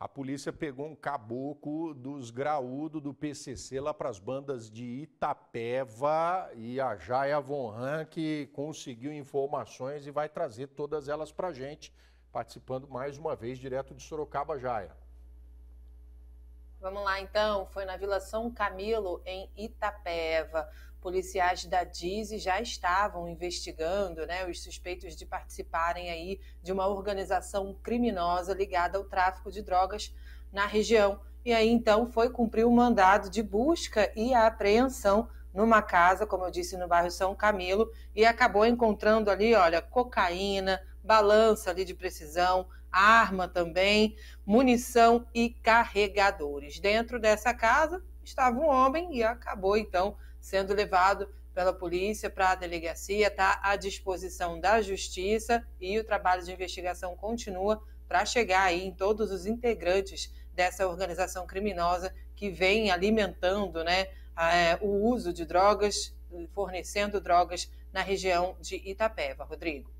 A polícia pegou um caboclo dos graúdos do PCC lá para as bandas de Itapeva e a Jaya Von Han, que conseguiu informações e vai trazer todas elas para a gente, participando mais uma vez direto de Sorocaba, Jaya. Vamos lá então, foi na Vila São Camilo, em Itapeva. Policiais da DIZI já estavam investigando né, os suspeitos de participarem aí de uma organização criminosa ligada ao tráfico de drogas na região. E aí então foi cumprir o um mandado de busca e apreensão numa casa, como eu disse, no bairro São Camilo, e acabou encontrando ali, olha, cocaína, balança ali de precisão, arma também, munição e carregadores. Dentro dessa casa estava um homem e acabou então sendo levado pela polícia para a delegacia, está à disposição da justiça e o trabalho de investigação continua para chegar aí em todos os integrantes dessa organização criminosa que vem alimentando né, é, o uso de drogas, fornecendo drogas na região de Itapeva. Rodrigo.